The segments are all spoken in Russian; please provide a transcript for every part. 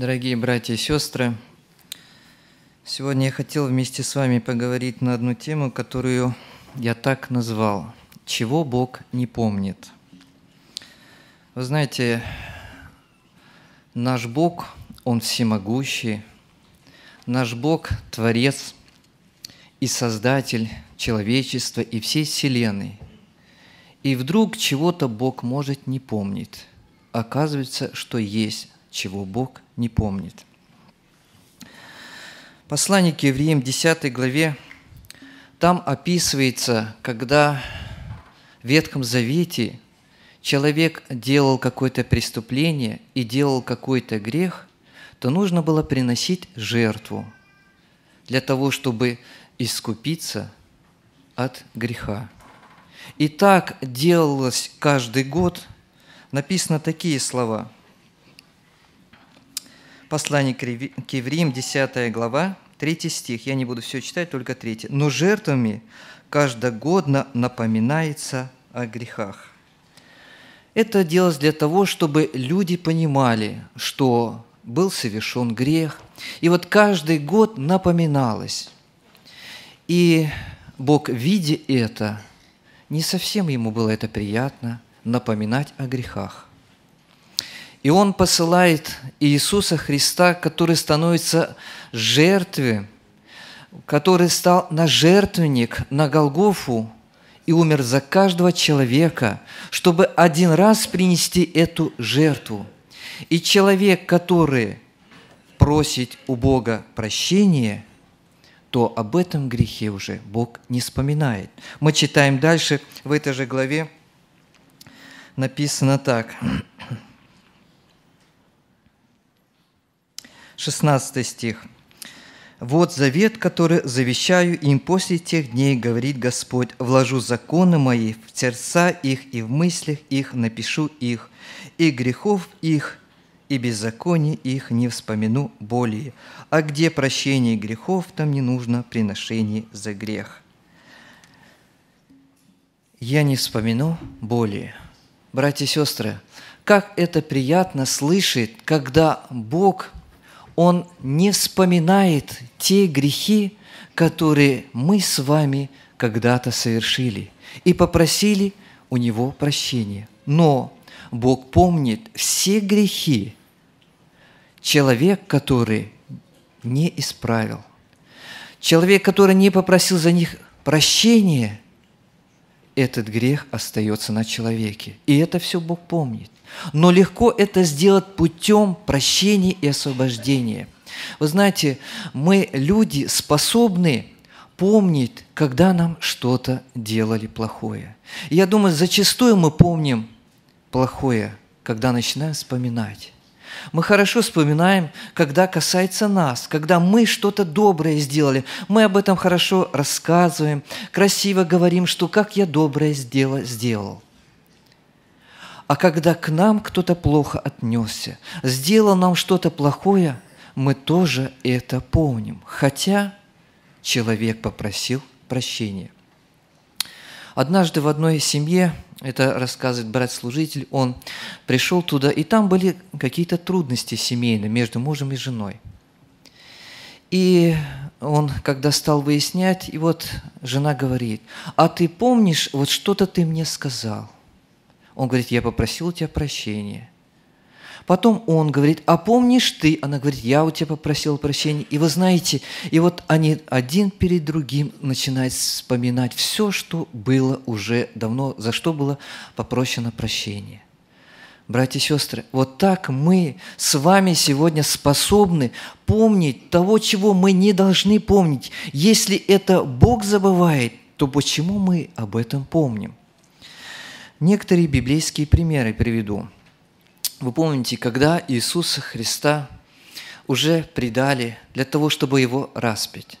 Дорогие братья и сестры, сегодня я хотел вместе с вами поговорить на одну тему, которую я так назвал «Чего Бог не помнит». Вы знаете, наш Бог, Он всемогущий, наш Бог – Творец и Создатель человечества и всей Вселенной. И вдруг чего-то Бог может не помнить. Оказывается, что есть чего Бог не помнит. Послание к евреям 10 главе, там описывается, когда в Ветхом Завете человек делал какое-то преступление и делал какой-то грех, то нужно было приносить жертву для того, чтобы искупиться от греха. И так делалось каждый год. Написано такие слова – Послание к евреям, 10 глава, 3 стих. Я не буду все читать, только 3. «Но жертвами каждогодно напоминается о грехах». Это делалось для того, чтобы люди понимали, что был совершен грех. И вот каждый год напоминалось. И Бог, видя это, не совсем ему было это приятно, напоминать о грехах. И он посылает Иисуса Христа, который становится жертвой, который стал на жертвенник, на Голгофу и умер за каждого человека, чтобы один раз принести эту жертву. И человек, который просит у Бога прощения, то об этом грехе уже Бог не вспоминает. Мы читаем дальше, в этой же главе написано так – 16 стих. «Вот завет, который завещаю им после тех дней, говорит Господь, вложу законы мои в сердца их и в мыслях их, напишу их, и грехов их, и беззаконий их не вспомину более. А где прощение грехов, там не нужно приношений за грех. Я не вспомину более. Братья и сестры, как это приятно слышать, когда Бог он не вспоминает те грехи, которые мы с вами когда-то совершили и попросили у Него прощения. Но Бог помнит все грехи человек, который не исправил. Человек, который не попросил за них прощения – этот грех остается на человеке. И это все Бог помнит. Но легко это сделать путем прощения и освобождения. Вы знаете, мы, люди, способны помнить, когда нам что-то делали плохое. я думаю, зачастую мы помним плохое, когда начинаем вспоминать мы хорошо вспоминаем, когда касается нас, когда мы что-то доброе сделали. Мы об этом хорошо рассказываем, красиво говорим, что как я доброе сделал. сделал. А когда к нам кто-то плохо отнесся, сделал нам что-то плохое, мы тоже это помним. Хотя человек попросил прощения. Однажды в одной семье, это рассказывает брат-служитель, он пришел туда, и там были какие-то трудности семейные между мужем и женой. И он, когда стал выяснять, и вот жена говорит, а ты помнишь, вот что-то ты мне сказал? Он говорит, я попросил у тебя прощения. Потом он говорит, а помнишь ты? Она говорит, я у тебя попросила прощения. И вы знаете, и вот они один перед другим начинают вспоминать все, что было уже давно, за что было попрощено прощение. Братья и сестры, вот так мы с вами сегодня способны помнить того, чего мы не должны помнить. Если это Бог забывает, то почему мы об этом помним? Некоторые библейские примеры приведу – вы помните, когда Иисуса Христа уже предали для того, чтобы его распить.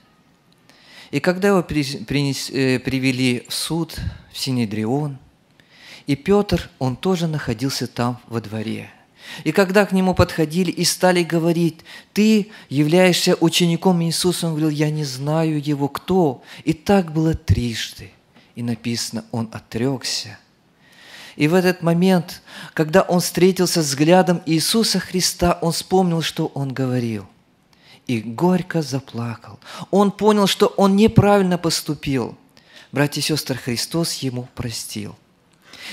И когда его принес, э, привели в суд, в Синедрион, и Петр, он тоже находился там во дворе. И когда к нему подходили и стали говорить, ты являешься учеником Иисуса, он говорил, я не знаю его кто. И так было трижды. И написано, он отрекся – и в этот момент, когда он встретился взглядом Иисуса Христа, он вспомнил, что он говорил. И горько заплакал. Он понял, что он неправильно поступил. Братья и сестры, Христос ему простил.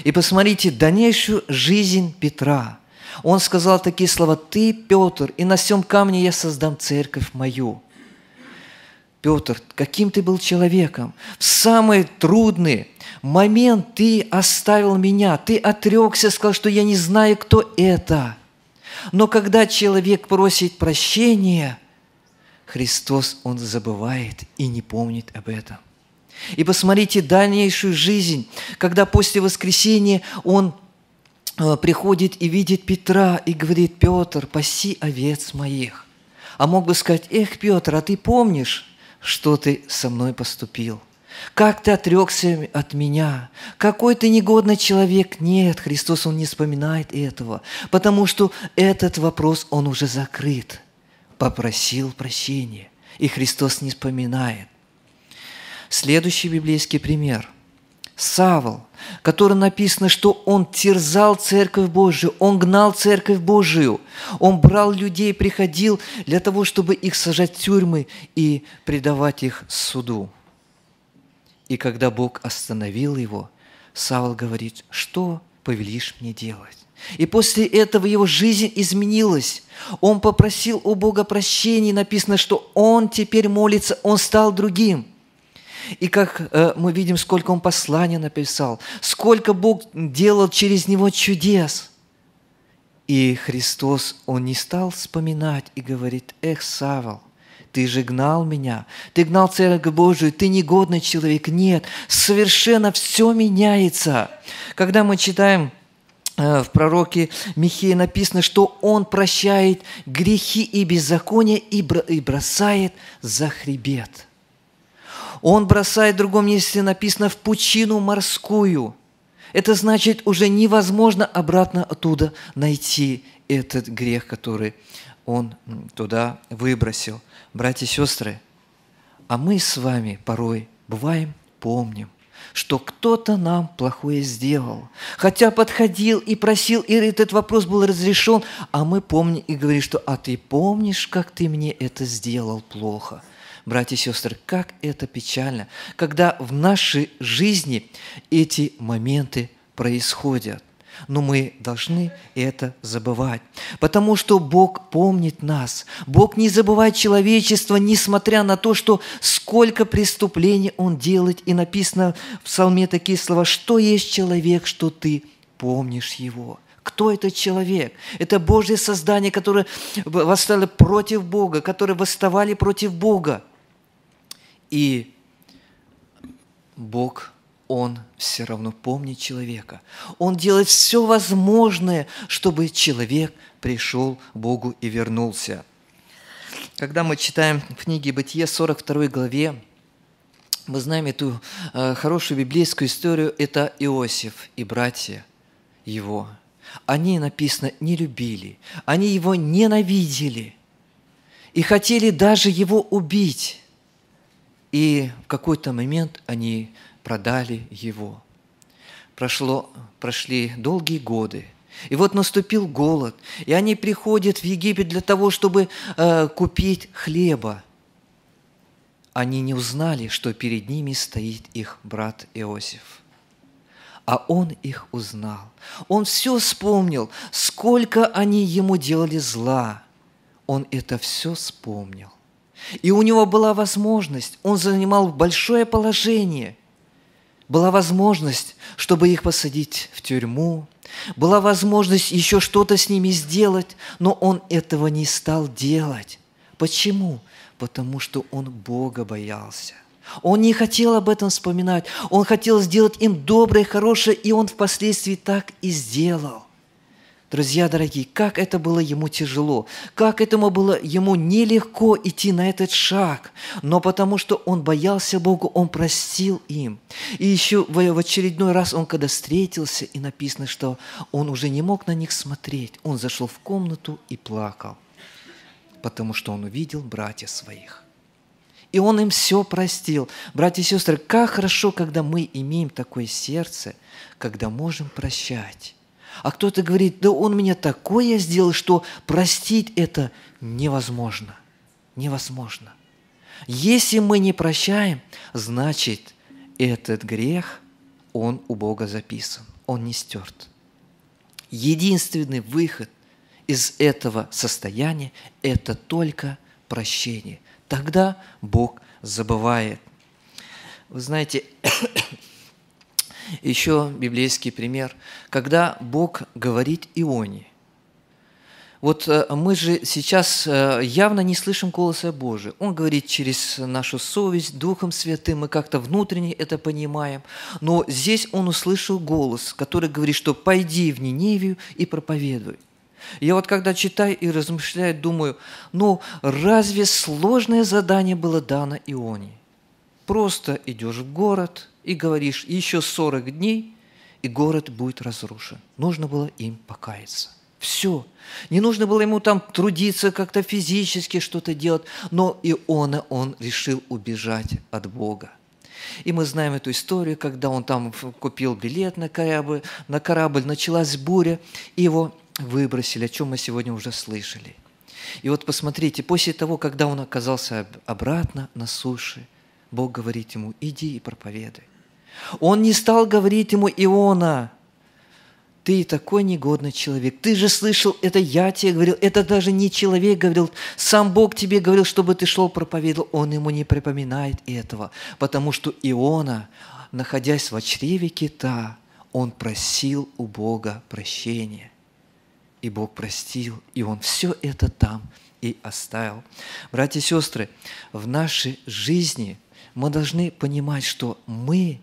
И посмотрите дальнейшую жизнь Петра. Он сказал такие слова, «Ты, Петр, и на всем камне я создам церковь мою». Петр, каким ты был человеком. В самый трудный момент ты оставил меня, ты отрекся, сказал, что я не знаю, кто это. Но когда человек просит прощения, Христос, он забывает и не помнит об этом. И посмотрите дальнейшую жизнь, когда после воскресения он э, приходит и видит Петра и говорит, Петр, паси овец моих. А мог бы сказать, эх, Петр, а ты помнишь, что ты со мной поступил. Как ты отрекся от меня? Какой ты негодный человек? Нет, Христос, Он не вспоминает этого, потому что этот вопрос, Он уже закрыт. Попросил прощения, и Христос не вспоминает. Следующий библейский пример. Савл, которой написано, что Он терзал Церковь Божию, Он гнал Церковь Божию, Он брал людей, приходил для того, чтобы их сажать в тюрьмы и предавать их суду. И когда Бог остановил его, Савл говорит, что повелишь мне делать? И после этого его жизнь изменилась. Он попросил у Бога прощения. Написано, что он теперь молится, он стал другим – и как э, мы видим, сколько он послания написал, сколько Бог делал через него чудес. И Христос, он не стал вспоминать и говорит, «Эх, Савол, ты же гнал меня, ты гнал Церковь Божию, ты негодный человек». Нет, совершенно все меняется. Когда мы читаем э, в пророке Михея написано, что Он прощает грехи и беззакония и бросает за хребет – он бросает в другом месте написано в пучину морскую. Это значит, уже невозможно обратно оттуда найти этот грех, который он туда выбросил. Братья и сестры, а мы с вами порой бываем, помним, что кто-то нам плохое сделал. Хотя подходил и просил, и этот вопрос был разрешен, а мы помним и говорим, что «а ты помнишь, как ты мне это сделал плохо?» – братья и сестры, как это печально, когда в нашей жизни эти моменты происходят. Но мы должны это забывать, потому что Бог помнит нас. Бог не забывает человечество, несмотря на то, что сколько преступлений Он делает. И написано в псалме такие слова, что есть человек, что ты помнишь его. Кто этот человек? Это Божье создание, которое восставало против Бога, которые восставали против Бога. И Бог, Он все равно помнит человека. Он делает все возможное, чтобы человек пришел к Богу и вернулся. Когда мы читаем в книге Бытие 42 главе, мы знаем эту э, хорошую библейскую историю. Это Иосиф и братья его. Они, написано, не любили. Они его ненавидели. И хотели даже его убить. И в какой-то момент они продали его. Прошло, прошли долгие годы. И вот наступил голод. И они приходят в Египет для того, чтобы э, купить хлеба. Они не узнали, что перед ними стоит их брат Иосиф а он их узнал. Он все вспомнил, сколько они ему делали зла. Он это все вспомнил. И у него была возможность, он занимал большое положение, была возможность, чтобы их посадить в тюрьму, была возможность еще что-то с ними сделать, но он этого не стал делать. Почему? Потому что он Бога боялся. Он не хотел об этом вспоминать. Он хотел сделать им доброе, хорошее, и он впоследствии так и сделал. Друзья дорогие, как это было ему тяжело, как этому было ему нелегко идти на этот шаг, но потому что он боялся Богу, он простил им. И еще в очередной раз он когда встретился, и написано, что он уже не мог на них смотреть, он зашел в комнату и плакал, потому что он увидел братьев своих. И он им все простил. Братья и сестры, как хорошо, когда мы имеем такое сердце, когда можем прощать а кто-то говорит, да он меня такое сделал, что простить это невозможно. Невозможно. Если мы не прощаем, значит, этот грех, он у Бога записан, он не стерт. Единственный выход из этого состояния – это только прощение. Тогда Бог забывает. Вы знаете, еще библейский пример, когда Бог говорит Ионе. Вот э, мы же сейчас э, явно не слышим голоса Божия. Он говорит через нашу совесть, Духом Святым, мы как-то внутренне это понимаем. Но здесь он услышал голос, который говорит, что «пойди в Ниневию и проповедуй». Я вот когда читаю и размышляю, думаю, ну разве сложное задание было дано Ионе? Просто идешь в город – и говоришь, еще 40 дней, и город будет разрушен. Нужно было им покаяться. Все. Не нужно было ему там трудиться как-то физически, что-то делать. Но и он, он решил убежать от Бога. И мы знаем эту историю, когда он там купил билет на корабль, на корабль началась буря, и его выбросили, о чем мы сегодня уже слышали. И вот посмотрите, после того, когда он оказался обратно на суше, Бог говорит ему, иди и проповедуй. Он не стал говорить ему, Иона, ты такой негодный человек. Ты же слышал, это я тебе говорил, это даже не человек говорил, сам Бог тебе говорил, чтобы ты шел проповедовал. Он ему не припоминает этого, потому что Иона, находясь в чреве кита, он просил у Бога прощения. И Бог простил, и он все это там и оставил. Братья и сестры, в нашей жизни мы должны понимать, что мы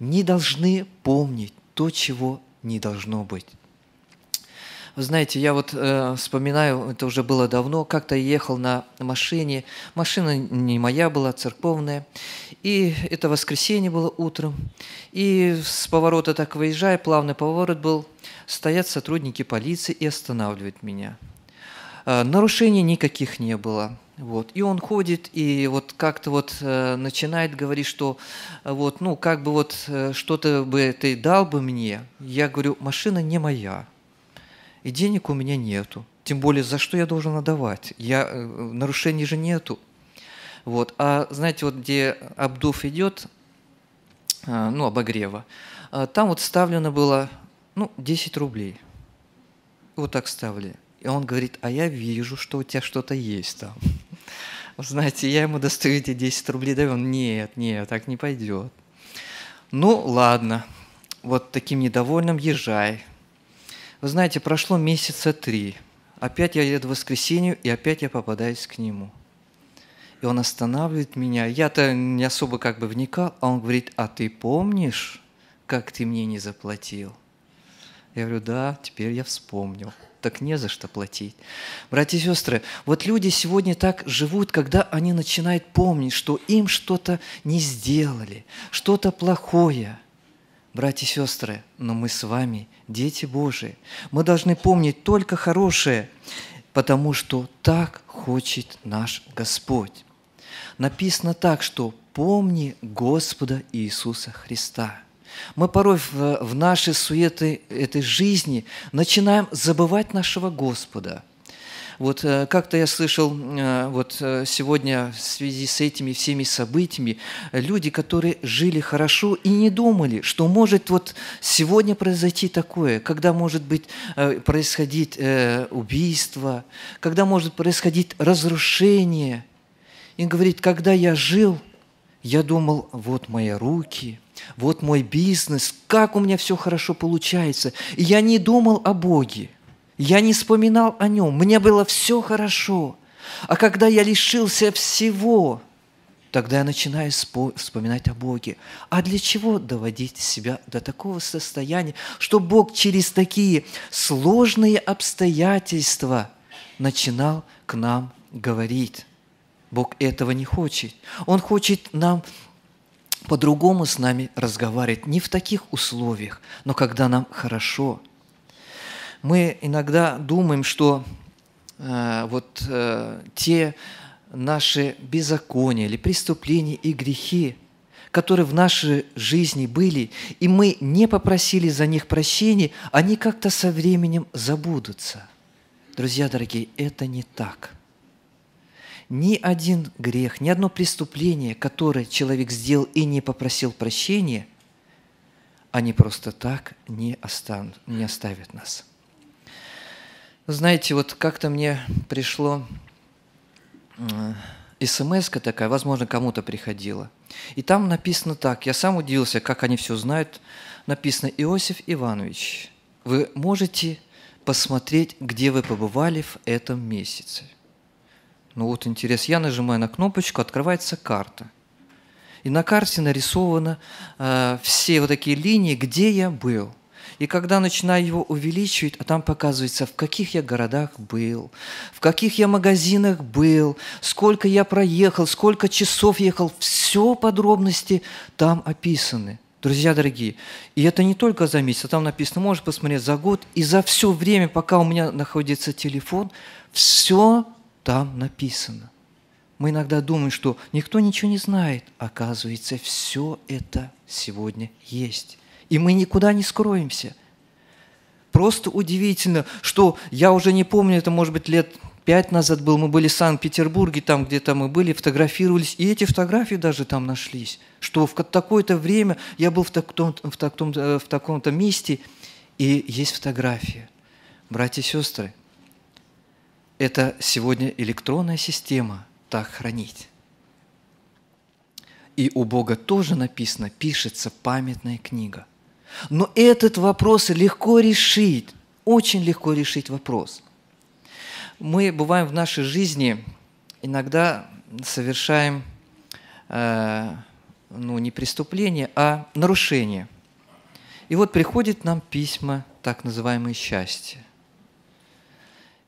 не должны помнить то, чего не должно быть. Вы знаете, я вот э, вспоминаю, это уже было давно, как-то ехал на машине, машина не моя была, церковная, и это воскресенье было утром, и с поворота так выезжая, плавный поворот был, стоят сотрудники полиции и останавливают меня. Э, нарушений никаких не было. Вот. И он ходит и вот как-то вот э, начинает говорить, что э, вот, ну, как бы вот э, что-то бы ты дал бы мне. Я говорю, машина не моя, и денег у меня нету. Тем более, за что я должен отдавать? Я, э, нарушений же нету. Вот. А знаете, вот где Абдув идет, э, ну, обогрева, э, там вот ставлено было, ну, 10 рублей. Вот так ставили. И он говорит, а я вижу, что у тебя что-то есть там знаете, я ему достаю эти 10 рублей, да, он, нет, нет, так не пойдет. Ну, ладно, вот таким недовольным езжай. Вы знаете, прошло месяца три. Опять я еду в воскресенье, и опять я попадаюсь к нему. И он останавливает меня. Я-то не особо как бы вникал, а он говорит, а ты помнишь, как ты мне не заплатил? Я говорю, да, теперь я вспомнил так не за что платить. Братья и сестры, вот люди сегодня так живут, когда они начинают помнить, что им что-то не сделали, что-то плохое. Братья и сестры, но мы с вами дети Божии. Мы должны помнить только хорошее, потому что так хочет наш Господь. Написано так, что «помни Господа Иисуса Христа». Мы порой в, в нашей суеты этой жизни начинаем забывать нашего Господа. Вот э, как-то я слышал, э, вот э, сегодня в связи с этими всеми событиями, люди, которые жили хорошо и не думали, что может вот сегодня произойти такое, когда может быть происходить убийство, когда может происходить разрушение. И говорит, когда я жил, я думал, вот мои руки – вот мой бизнес, как у меня все хорошо получается. я не думал о Боге. Я не вспоминал о Нем. Мне было все хорошо. А когда я лишился всего, тогда я начинаю вспоминать о Боге. А для чего доводить себя до такого состояния, что Бог через такие сложные обстоятельства начинал к нам говорить? Бог этого не хочет. Он хочет нам по-другому с нами разговаривает, не в таких условиях, но когда нам хорошо. Мы иногда думаем, что э, вот э, те наши беззакония или преступления и грехи, которые в нашей жизни были, и мы не попросили за них прощения, они как-то со временем забудутся. Друзья дорогие, это не так. Ни один грех, ни одно преступление, которое человек сделал и не попросил прощения, они просто так не, останут, не оставят нас. Знаете, вот как-то мне пришло э, смс такая, возможно, кому-то приходила. И там написано так, я сам удивился, как они все знают, написано «Иосиф Иванович, вы можете посмотреть, где вы побывали в этом месяце». Ну вот интерес, я нажимаю на кнопочку, открывается карта. И на карте нарисованы э, все вот такие линии, где я был. И когда начинаю его увеличивать, а там показывается, в каких я городах был, в каких я магазинах был, сколько я проехал, сколько часов ехал, все подробности там описаны. Друзья дорогие, и это не только за месяц, а там написано, можешь посмотреть за год, и за все время, пока у меня находится телефон, все там написано. Мы иногда думаем, что никто ничего не знает. Оказывается, все это сегодня есть. И мы никуда не скроемся. Просто удивительно, что я уже не помню, это может быть лет пять назад был, мы были в Санкт-Петербурге, там где-то мы были, фотографировались, и эти фотографии даже там нашлись, что в такое-то время я был в таком-то в таком в таком э, месте, и есть фотография. Братья и сестры, это сегодня электронная система так хранить. И у Бога тоже написано, пишется памятная книга. Но этот вопрос легко решить, очень легко решить вопрос. Мы бываем в нашей жизни, иногда совершаем э, ну, не преступление, а нарушение. И вот приходит нам письма так называемое счастье –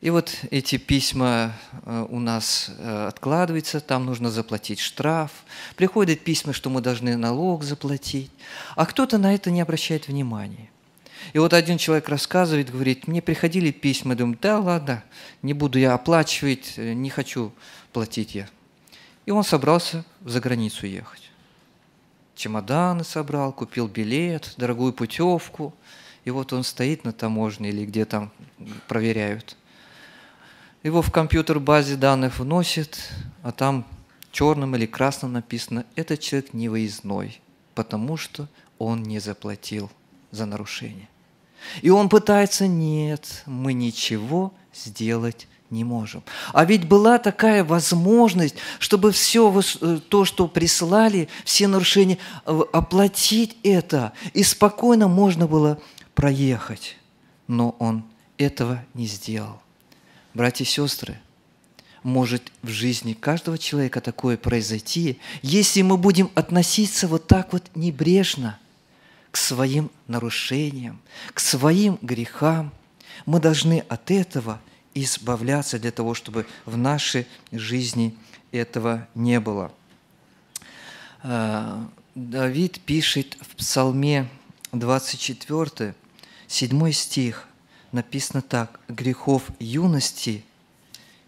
и вот эти письма э, у нас э, откладываются, там нужно заплатить штраф. Приходят письма, что мы должны налог заплатить. А кто-то на это не обращает внимания. И вот один человек рассказывает, говорит, мне приходили письма, думаю, да ладно, не буду я оплачивать, э, не хочу платить я. И он собрался за границу ехать. Чемоданы собрал, купил билет, дорогую путевку. И вот он стоит на таможне или где там проверяют – его в компьютер базе данных вносит, а там черным или красным написано «этот человек не выездной, потому что он не заплатил за нарушение». И он пытается «нет, мы ничего сделать не можем. А ведь была такая возможность, чтобы все э, то, что прислали, все нарушения, оплатить это. И спокойно можно было проехать. Но он этого не сделал. Братья и сестры, может в жизни каждого человека такое произойти, если мы будем относиться вот так вот небрежно к своим нарушениям, к своим грехам. Мы должны от этого избавляться для того, чтобы в нашей жизни этого не было. А, Давид пишет в Псалме 24, 7 стих – написано так, грехов юности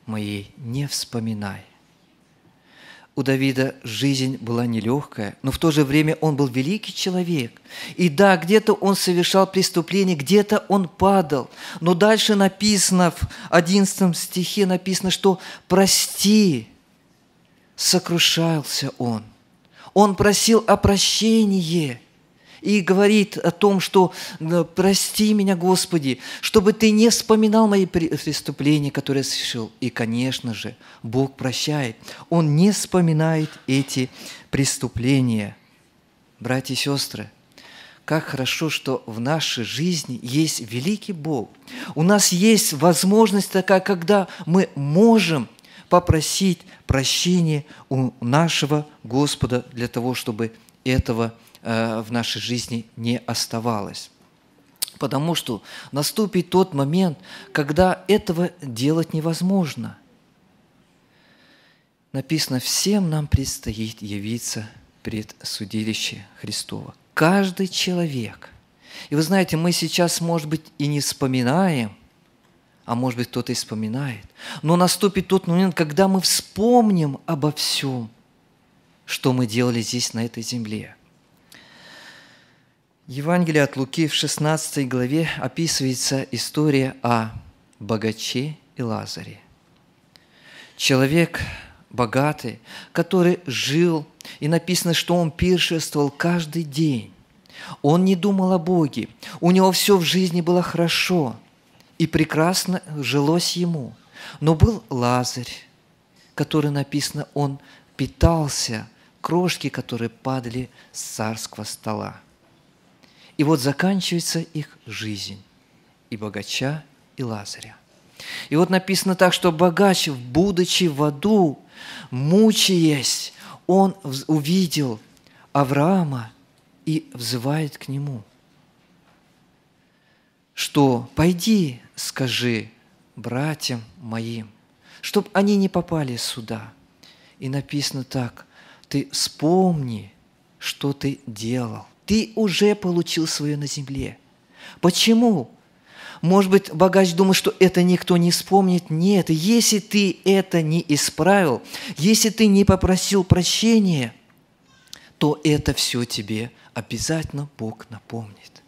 моей не вспоминай. У Давида жизнь была нелегкая, но в то же время он был великий человек. И да, где-то он совершал преступление, где-то он падал. Но дальше написано, в 11 стихе написано, что «прости», сокрушался он. Он просил о прощении – и говорит о том, что «прости меня, Господи, чтобы Ты не вспоминал мои преступления, которые я совершил». И, конечно же, Бог прощает. Он не вспоминает эти преступления. Братья и сестры, как хорошо, что в нашей жизни есть великий Бог. У нас есть возможность такая, когда мы можем попросить прощения у нашего Господа для того, чтобы этого не Э, в нашей жизни не оставалось. Потому что наступит тот момент, когда этого делать невозможно. Написано, всем нам предстоит явиться пред судилище Христова. Каждый человек. И вы знаете, мы сейчас, может быть, и не вспоминаем, а может быть, кто-то и вспоминает. Но наступит тот момент, когда мы вспомним обо всем, что мы делали здесь, на этой земле – Евангелие от Луки в 16 главе описывается история о богаче и Лазаре. Человек богатый, который жил, и написано, что он пиршествовал каждый день. Он не думал о Боге, у него все в жизни было хорошо, и прекрасно жилось ему. Но был Лазарь, который написано, он питался крошки, которые падали с царского стола – и вот заканчивается их жизнь, и богача, и Лазаря. И вот написано так, что богач, будучи в аду, мучаясь, он увидел Авраама и взывает к нему, что «пойди, скажи братьям моим, чтобы они не попали сюда». И написано так, «ты вспомни, что ты делал, ты уже получил свое на земле. Почему? Может быть, богач думает, что это никто не вспомнит. Нет, если ты это не исправил, если ты не попросил прощения, то это все тебе обязательно Бог напомнит.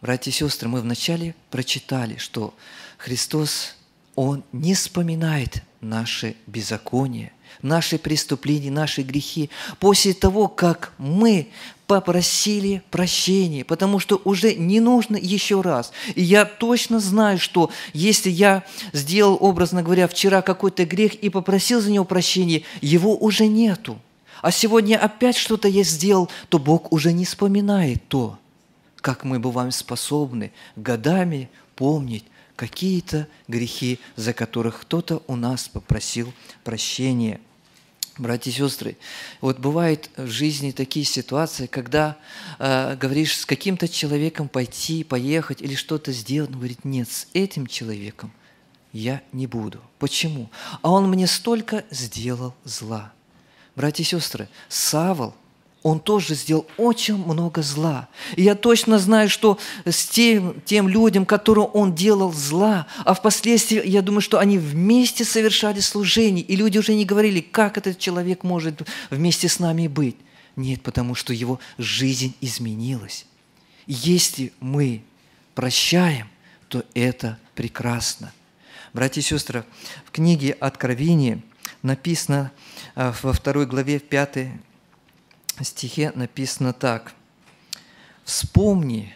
Братья и сестры, мы вначале прочитали, что Христос он не вспоминает наши беззакония, наши преступления, наши грехи. После того, как мы попросили прощения, потому что уже не нужно еще раз. И я точно знаю, что если я сделал, образно говоря, вчера какой-то грех и попросил за него прощения, его уже нету. А сегодня опять что-то я сделал, то Бог уже не вспоминает то, как мы бываем способны годами помнить какие-то грехи, за которых кто-то у нас попросил прощения. Братья и сестры, вот бывают в жизни такие ситуации, когда э, говоришь с каким-то человеком пойти, поехать или что-то сделать, он говорит, нет, с этим человеком я не буду. Почему? А он мне столько сделал зла. Братья и сестры, Савол – он тоже сделал очень много зла. И я точно знаю, что с тем, тем людям, которым он делал зла, а впоследствии, я думаю, что они вместе совершали служение, и люди уже не говорили, как этот человек может вместе с нами быть. Нет, потому что его жизнь изменилась. Если мы прощаем, то это прекрасно. Братья и сестры, в книге «Откровение» написано э, во второй главе, в пятой стихе написано так. «Вспомни,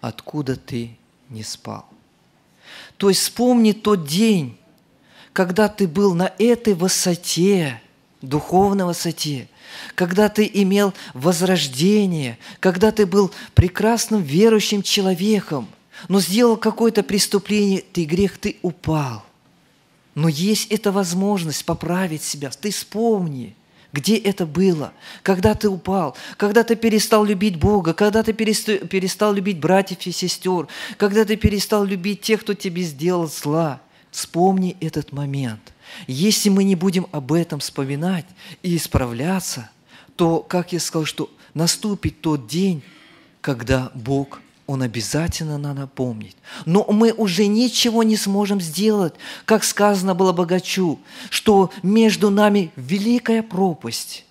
откуда ты не спал». То есть вспомни тот день, когда ты был на этой высоте, духовной высоте, когда ты имел возрождение, когда ты был прекрасным верующим человеком, но сделал какое-то преступление, ты грех, ты упал. Но есть эта возможность поправить себя. Ты вспомни – где это было? Когда ты упал? Когда ты перестал любить Бога? Когда ты перестал любить братьев и сестер? Когда ты перестал любить тех, кто тебе сделал зла? Вспомни этот момент. Если мы не будем об этом вспоминать и исправляться, то, как я сказал, что наступит тот день, когда Бог он обязательно нам напомнит. Но мы уже ничего не сможем сделать, как сказано было богачу, что между нами великая пропасть,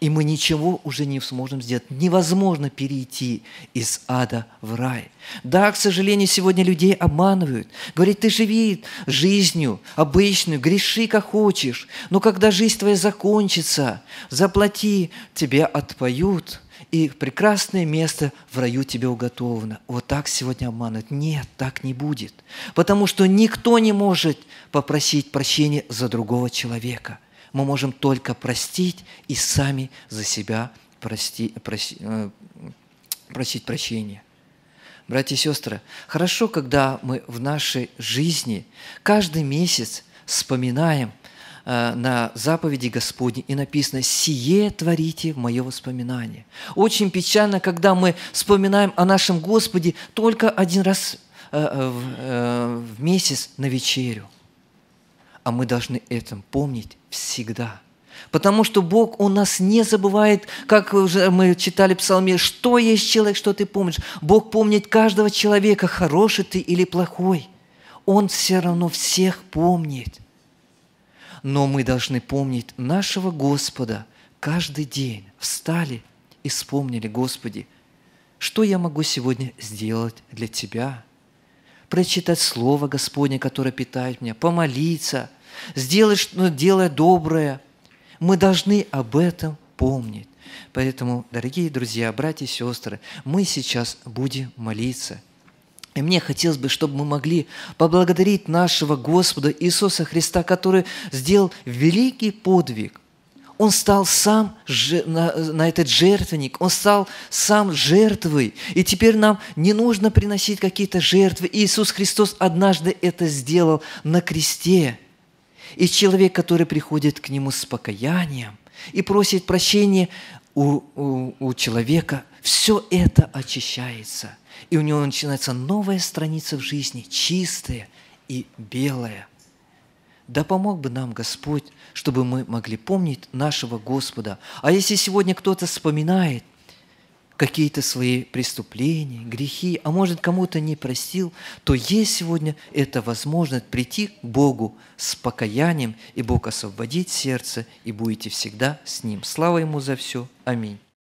и мы ничего уже не сможем сделать. Невозможно перейти из ада в рай. Да, к сожалению, сегодня людей обманывают. Говорит, ты живи жизнью обычную, греши как хочешь, но когда жизнь твоя закончится, заплати, тебя отпоют – и прекрасное место в раю тебе уготовано. Вот так сегодня обманывают. Нет, так не будет. Потому что никто не может попросить прощения за другого человека. Мы можем только простить и сами за себя прости, проси, э, просить прощения. Братья и сестры, хорошо, когда мы в нашей жизни каждый месяц вспоминаем – Э, на заповеди Господни, и написано «Сие творите в мое воспоминание». Очень печально, когда мы вспоминаем о нашем Господе только один раз э, э, в месяц на вечерю. А мы должны этом помнить всегда. Потому что Бог, у нас не забывает, как уже мы читали в псалме, что есть человек, что ты помнишь. Бог помнит каждого человека, хороший ты или плохой. Он все равно всех помнит но мы должны помнить нашего Господа каждый день. Встали и вспомнили, Господи, что я могу сегодня сделать для Тебя? Прочитать Слово Господне, которое питает меня, помолиться, сделать, ну, делая доброе. Мы должны об этом помнить. Поэтому, дорогие друзья, братья и сестры, мы сейчас будем молиться – и мне хотелось бы, чтобы мы могли поблагодарить нашего Господа Иисуса Христа, который сделал великий подвиг. Он стал сам на, этот жертвенник, он стал сам жертвой. И теперь нам не нужно приносить какие-то жертвы. Иисус Христос однажды это сделал на кресте. И человек, который приходит к Нему с покаянием и просит прощения у, у, у человека, все это очищается – и у него начинается новая страница в жизни, чистая и белая. Да помог бы нам Господь, чтобы мы могли помнить нашего Господа. А если сегодня кто-то вспоминает какие-то свои преступления, грехи, а может кому-то не простил, то есть сегодня эта возможность прийти к Богу с покаянием, и Бог освободит сердце, и будете всегда с Ним. Слава Ему за все. Аминь.